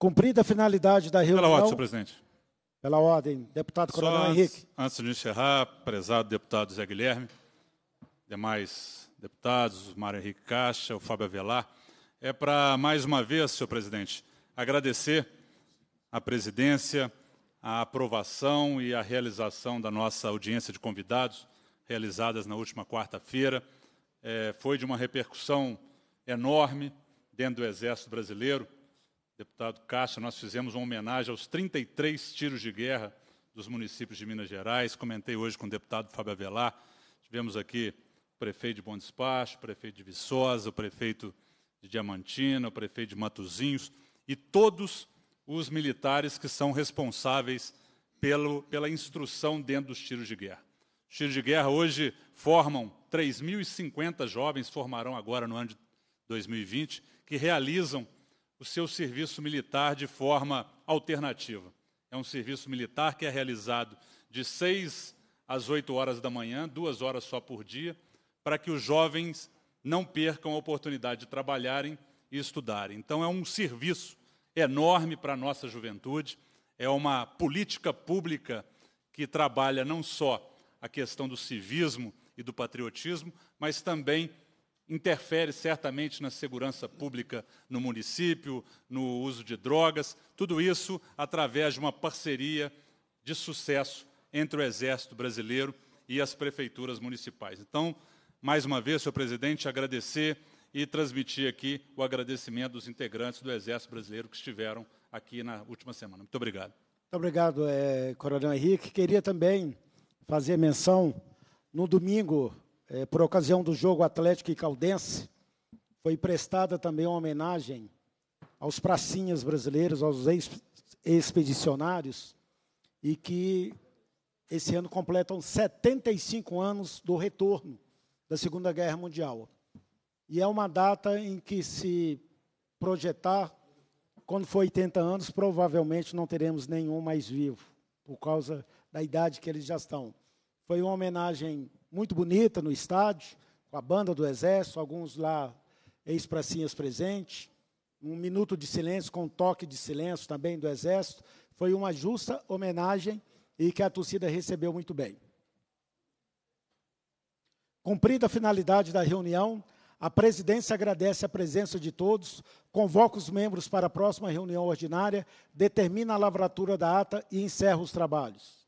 Cumprida a finalidade da reunião... Pela ordem, senhor presidente. Pela ordem, deputado Coronel Henrique. Antes, de encerrar, prezado deputado Zé Guilherme, demais deputados, o Mário Henrique Caixa, o Fábio Avelar, é para, mais uma vez, senhor presidente, agradecer à presidência a aprovação e a realização da nossa audiência de convidados, realizadas na última quarta-feira. É, foi de uma repercussão enorme dentro do Exército Brasileiro deputado Cássio, nós fizemos uma homenagem aos 33 tiros de guerra dos municípios de Minas Gerais. Comentei hoje com o deputado Fábio Avelar. Tivemos aqui o prefeito de Bom Despacho, o prefeito de Viçosa, o prefeito de Diamantina, o prefeito de Matozinhos e todos os militares que são responsáveis pelo, pela instrução dentro dos tiros de guerra. Os tiros de guerra hoje formam 3.050 jovens, formarão agora no ano de 2020, que realizam o seu serviço militar de forma alternativa. É um serviço militar que é realizado de 6 às 8 horas da manhã, duas horas só por dia, para que os jovens não percam a oportunidade de trabalharem e estudarem. Então, é um serviço enorme para a nossa juventude, é uma política pública que trabalha não só a questão do civismo e do patriotismo, mas também interfere certamente na segurança pública no município, no uso de drogas, tudo isso através de uma parceria de sucesso entre o Exército Brasileiro e as prefeituras municipais. Então, mais uma vez, senhor presidente, agradecer e transmitir aqui o agradecimento dos integrantes do Exército Brasileiro que estiveram aqui na última semana. Muito obrigado. Muito obrigado, eh, Coronel Henrique. Queria também fazer menção, no domingo, é, por ocasião do jogo Atlético e Caldense, foi prestada também uma homenagem aos pracinhas brasileiros, aos ex expedicionários, e que esse ano completam 75 anos do retorno da Segunda Guerra Mundial. E é uma data em que se projetar, quando for 80 anos, provavelmente não teremos nenhum mais vivo, por causa da idade que eles já estão. Foi uma homenagem muito bonita no estádio, com a banda do Exército, alguns lá ex-pracinhas presentes. Um minuto de silêncio, com um toque de silêncio também do Exército. Foi uma justa homenagem e que a torcida recebeu muito bem. Cumprida a finalidade da reunião, a presidência agradece a presença de todos, convoca os membros para a próxima reunião ordinária, determina a lavratura da ata e encerra os trabalhos.